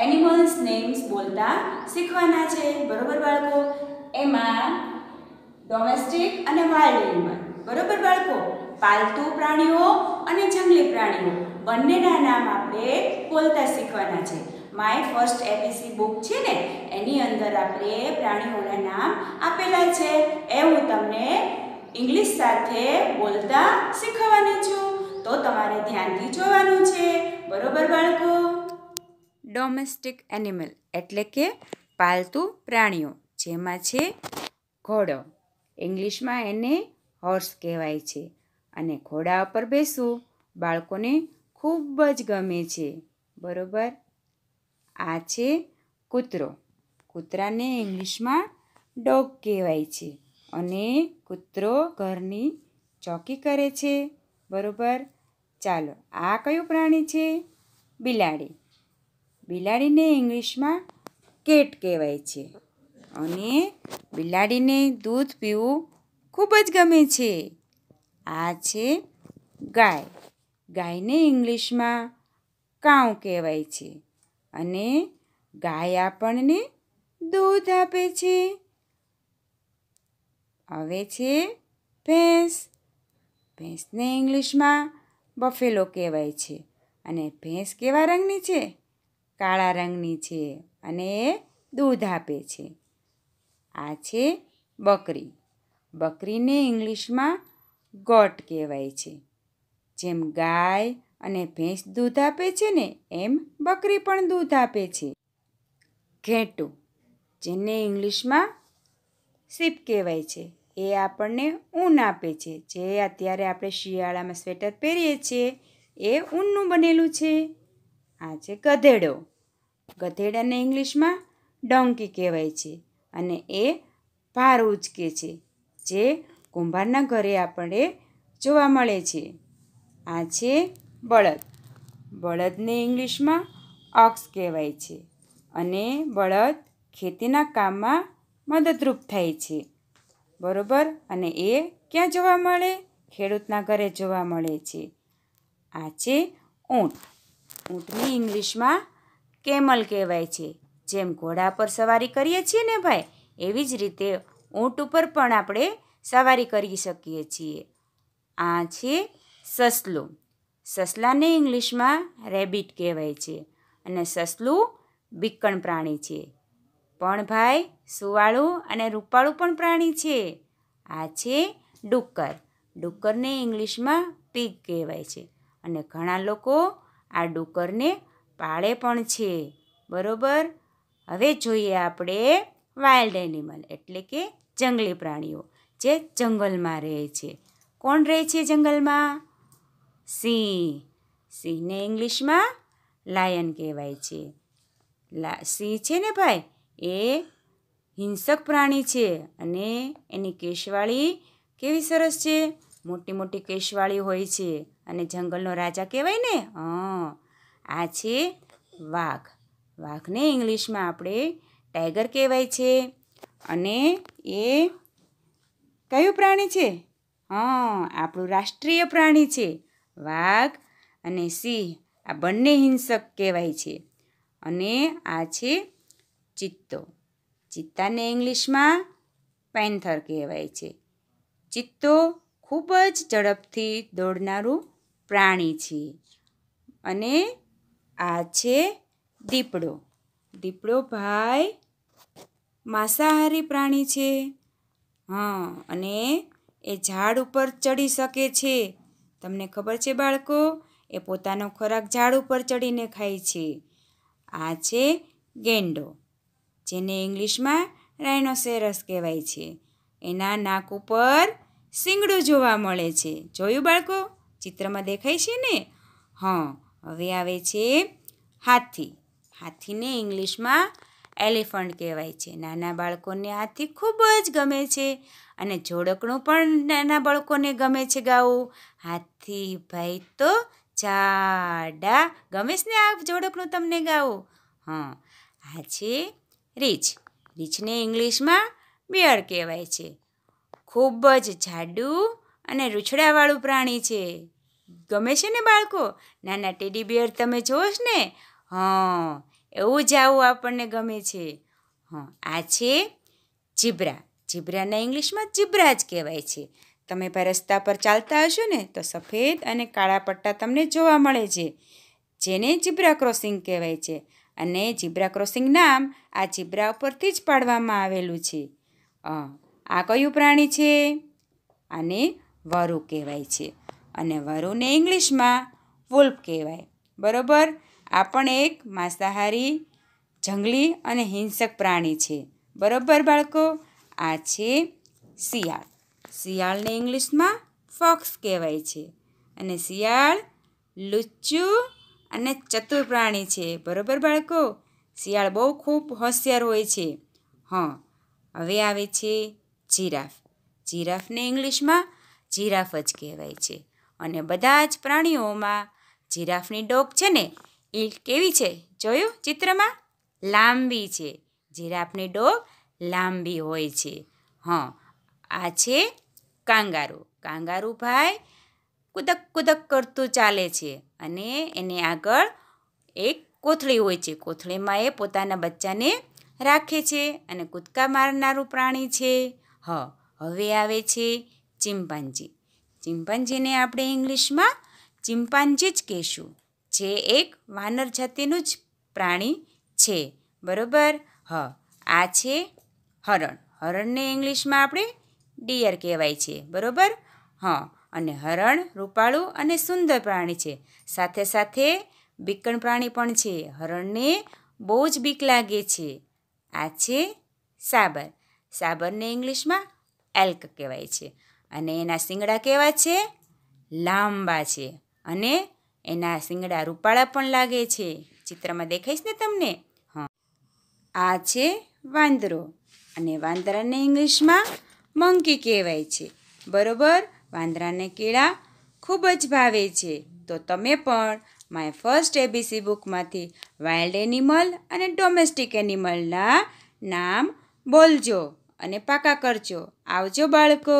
animals names બોલતા શીખવાના છે બરોબર બાળકો એમાં ડોમેસ્ટિક અને વાઇલ્ડ એનિમલ બરોબર બાળકો પાલતુ પ્રાણીઓ અને જંગલી પ્રાણીઓ બંનેના નામ આપણે બોલતા શીખવાના છે માય ફર્સ્ટ એબીસી બુક છે ને એની અંદર આપણે પ્રાણીઓના નામ આપેલા છે એ હું તમને ઇંગ્લિશ સાથે બોલતા શીખવવાની છું તો તમારે ધ્યાનથી જોવાનું છે બરોબર બાળકો ડોમેસ્ટિક એનિમલ એટલે કે પાલતુ પ્રાણીઓ જેમાં છે ઘોડો ઇંગ્લિશમાં એને હોર્સ કહેવાય છે અને ઘોડા ઉપર બેસવું બાળકોને ખૂબ જ ગમે છે બરોબર આ છે કૂતરો કૂતરાને ઇંગ્લિશમાં ડોગ કહેવાય છે અને કૂતરો ઘરની ચોકી કરે છે બરોબર ચાલો આ કયું પ્રાણી છે બિલાડી બિલાડીને ઇંગ્લિશમાં કેટ કહેવાય છે અને બિલાડીને દૂધ પીવું ખૂબ જ ગમે છે આ છે ગાય ગાયને ઇંગ્લિશમાં કાઉ કહેવાય છે અને ગાય આપણને દૂધ આપે છે હવે છે ભેંસ ભેંસને ઇંગ્લિશમાં બફેલો કહેવાય છે અને ભેંસ કેવા રંગની છે કાળા રંગની છે અને એ દૂધ આપે છે આ છે બકરી બકરીને ઇંગ્લિશમાં ગોટ કહેવાય છે જેમ ગાય અને ભેંસ દૂધ આપે છે ને એમ બકરી પણ દૂધ આપે છે ઘેટું જેને ઇંગ્લિશમાં સીપ કહેવાય છે એ આપણને ઊન આપે છે જે અત્યારે આપણે શિયાળામાં સ્વેટર પહેરીએ છીએ એ ઊનનું બનેલું છે આ છે ગધેડો ગધેડાને ઇંગ્લિશમાં ડોંકી કહેવાય છે અને એ ભાર ઉચકે છે જે કુંભારના ઘરે આપણે જોવા મળે છે આ છે બળદ બળદને ઇંગ્લિશમાં ઓક્સ કહેવાય છે અને બળદ ખેતીના કામમાં મદદરૂપ થાય છે બરોબર અને એ ક્યાં જોવા મળે ખેડૂતના ઘરે જોવા મળે છે આ છે ઊંટ ઊંટની ઇંગ્લિશમાં કેમલ કહેવાય છે જેમ ઘોડા પર સવારી કરીએ છીએ ને ભાઈ એવી જ રીતે ઊંટ ઉપર પણ આપણે સવારી કરી શકીએ છીએ આ છે સસલું સસલાને ઇંગ્લિશમાં રેબિટ કહેવાય છે અને સસલું બીકણ પ્રાણી છે પણ ભાઈ સુવાળું અને રૂપાળું પણ પ્રાણી છે આ છે ડુક્કર ડુક્કરને ઇંગ્લિશમાં પીગ કહેવાય છે અને ઘણા લોકો આ ડુક્કરને પાળે પણ છે બરોબર હવે જોઈએ આપણે વાઇલ્ડ એનિમલ એટલે કે જંગલી પ્રાણીઓ જે જંગલમાં રહે છે કોણ રહે છે જંગલમાં સિંહ સિંહને ઇંગ્લિશમાં લાયન કહેવાય છે લા સિંહ છે ને ભાઈ એ હિંસક પ્રાણી છે અને એની કેશવાળી કેવી સરસ છે મોટી મોટી કેશવાળી હોય છે અને જંગલનો રાજા કહેવાય ને હં આ છે વાઘ વાઘને ઇંગ્લિશમાં આપણે ટાઈગર કહેવાય છે અને એ કયું પ્રાણી છે હં આપણું રાષ્ટ્રીય પ્રાણી છે વાઘ અને સિંહ આ બંને હિંસક કહેવાય છે અને આ છે ચિત્તો ચિત્તાને ઇંગ્લિશમાં પેન્થર કહેવાય છે ચિત્તો ખૂબ જ ઝડપથી દોડનારું પ્રાણી છે અને આ છે દીપડો દીપડો ભાઈ માંસાહારી પ્રાણી છે હા અને એ ઝાડ ઉપર ચડી શકે છે તમને ખબર છે બાળકો એ પોતાનો ખોરાક ઝાડ ઉપર ચડીને ખાય છે આ છે ગેંડો જેને ઇંગ્લિશમાં રાઇનોસેરસ કહેવાય છે એના નાક ઉપર સિંગડું જોવા મળે છે જોયું બાળકો ચિત્રમાં દેખાય છે ને હા હવે આવે છે હાથી હાથીને ઇંગ્લિશમાં એલિફન્ટ કહેવાય છે નાના બાળકોને હાથી ખૂબ જ ગમે છે અને જોડકણું પણ નાના બાળકોને ગમે છે ગાવું હાથી ભાઈ તો જાડા ગમે છે ને આ જોડકણું તમને ગાવું હા આ છે રીછ રીછને ઇંગ્લિશમાં બિયર કહેવાય છે ખૂબ જ જાડું અને રૂછડાવાળું પ્રાણી છે ગમે છે ને બાળકો નાના ટેડી બિયર તમે જોશ ને હં એવું જ જાવું આપણને ગમે છે હં આ છે જીબ્રા જીબ્રાના ઇંગ્લિશમાં જીબ્રા જ કહેવાય છે તમે ભાઈ રસ્તા પર ચાલતા હશો ને તો સફેદ અને કાળા પટ્ટા તમને જોવા મળે છે જેને જીબ્રા ક્રોસિંગ કહેવાય છે અને જીબ્રા ક્રોસિંગ નામ આ જીબ્રા ઉપરથી જ પાડવામાં આવેલું છે આ કયું પ્રાણી છે આને વરુ કહેવાય છે અને વરુને ઇંગ્લિશમાં વુલ્ફ કહેવાય બરાબર આ પણ એક માંસાહારી જંગલી અને હિંસક પ્રાણી છે બરોબર બાળકો આ છે શિયાળ શિયાળને ઇંગ્લિશમાં ફોક્સ કહેવાય છે અને શિયાળ લુચ્ચું અને ચતુર પ્રાણી છે બરોબર બાળકો શિયાળ બહુ ખૂબ હોશિયાર હોય છે હં હવે આવે છે જીરાફ જીરાફને ઇંગ્લિશમાં જીરાફ જ કહેવાય છે અને બધા જ પ્રાણીઓમાં જીરાફની ડોગ છે ને ઈંટ કેવી છે જોયું ચિત્રમાં લાંબી છે જીરાફની ડોક લાંબી હોય છે હં આ છે કાંગારું કાંગારું ભાઈ કુદક કુદક કરતું ચાલે છે અને એને આગળ એક કોથળી હોય છે કોથળીમાં એ પોતાના બચ્ચાને રાખે છે અને કૂદકા મારનારું પ્રાણી છે હ હવે આવે છે ચિમ્પાન્જી ચિંપાંજીને આપણે ઇંગ્લિશમાં ચિંપાંજી જ કહેશું જે એક વાનર જાતિનું જ પ્રાણી છે બરોબર હ આ છે હરણ હરણને ઇંગ્લિશમાં આપણે ડિયર કહેવાય છે બરોબર હા અને હરણ રૂપાળું અને સુંદર પ્રાણી છે સાથે સાથે બીકણ પ્રાણી પણ છે હરણને બહુ જ બીક લાગે છે આ છે સાબર સાબરને ઇંગ્લિશમાં એલ્ક કહેવાય છે અને એના શિંગડા કેવા છે લાંબા છે અને એના શિંગડા રૂપાળા પણ લાગે છે ચિત્રમાં દેખાઈશ ને તમને હા આ છે વાંદરો અને વાંદરાને ઇંગ્લિશમાં મંકી કહેવાય છે બરોબર વાંદરાને કેળા ખૂબ જ ભાવે છે તો તમે પણ માય ફર્સ્ટ એબીસી બુકમાંથી વાઇલ્ડ એનિમલ અને ડોમેસ્ટિક એનિમલના નામ બોલજો અને પાકા કરજો આવજો બાળકો